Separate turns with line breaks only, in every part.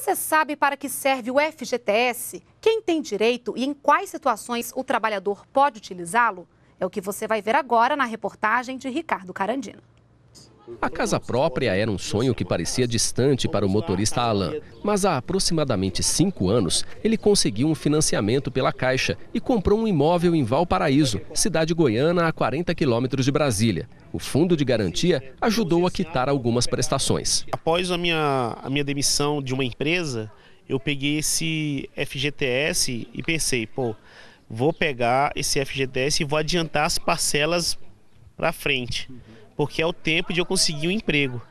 Você sabe para que serve o FGTS? Quem tem direito e em quais situações o trabalhador pode utilizá-lo? É o que você vai ver agora na reportagem de Ricardo Carandino.
A casa própria era um sonho que parecia distante para o motorista Alan, mas há aproximadamente cinco anos ele conseguiu um financiamento pela Caixa e comprou um imóvel em Valparaíso, cidade goiana a 40 quilômetros de Brasília. O fundo de garantia ajudou a quitar algumas prestações.
Após a minha, a minha demissão de uma empresa, eu peguei esse FGTS e pensei, pô, vou pegar esse FGTS e vou adiantar as parcelas para frente porque é o tempo de eu conseguir um emprego.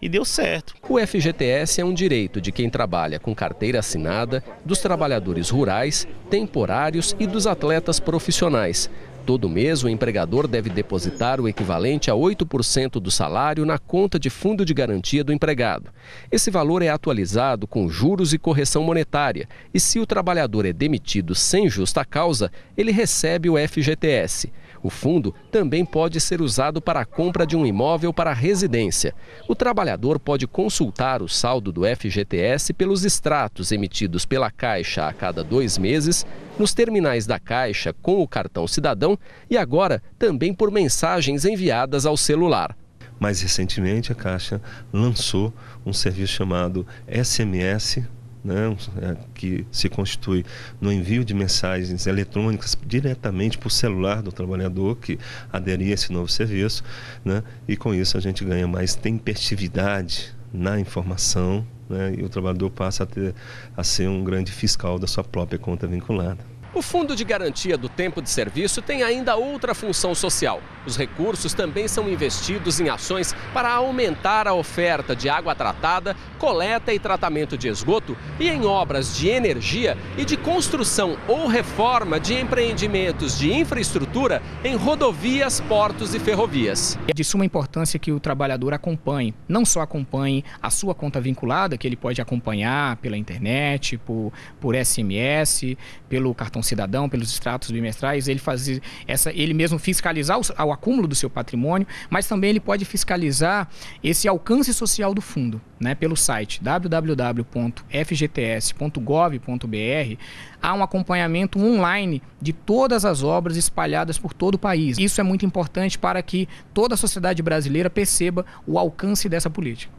E deu certo. O FGTS é um direito
de quem trabalha com carteira assinada, dos trabalhadores rurais, temporários e dos atletas profissionais. Todo mês, o empregador deve depositar o equivalente a 8% do salário na conta de fundo de garantia do empregado. Esse valor é atualizado com juros e correção monetária, e se o trabalhador é demitido sem justa causa, ele recebe o FGTS. O fundo também pode ser usado para a compra de um imóvel para residência. O trabalhador pode consultar o saldo do FGTS pelos extratos emitidos pela Caixa a cada dois meses, nos terminais da Caixa com o cartão cidadão e agora também por mensagens enviadas ao
celular. Mais recentemente, a Caixa lançou um serviço chamado SMS né, é, que se constitui no envio de mensagens eletrônicas diretamente para o celular do trabalhador que aderir a esse novo serviço, né, e com isso a gente ganha mais tempestividade na informação né, e o trabalhador passa a, ter, a ser um grande fiscal da sua própria conta vinculada.
O Fundo de Garantia do Tempo de Serviço tem ainda outra função social. Os recursos também são investidos em ações para aumentar a oferta de água tratada, coleta e tratamento de esgoto e em obras de energia e de construção ou reforma de empreendimentos de infraestrutura em rodovias, portos e ferrovias.
É de suma importância que o trabalhador acompanhe, não só acompanhe a sua conta vinculada, que ele pode acompanhar pela internet, por, por SMS, pelo cartão cidadão, pelos extratos bimestrais, ele fazer essa, ele mesmo fiscalizar o, o acúmulo do seu patrimônio, mas também ele pode fiscalizar esse alcance social do fundo, né? Pelo site www.fgts.gov.br há um acompanhamento online de todas as obras espalhadas por todo o país. Isso é muito importante para que toda a sociedade brasileira perceba o alcance dessa política.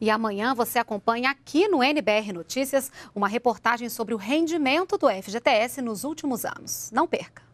E amanhã você acompanha
aqui no NBR Notícias uma reportagem sobre o rendimento do FGTS nos últimos anos. Não perca!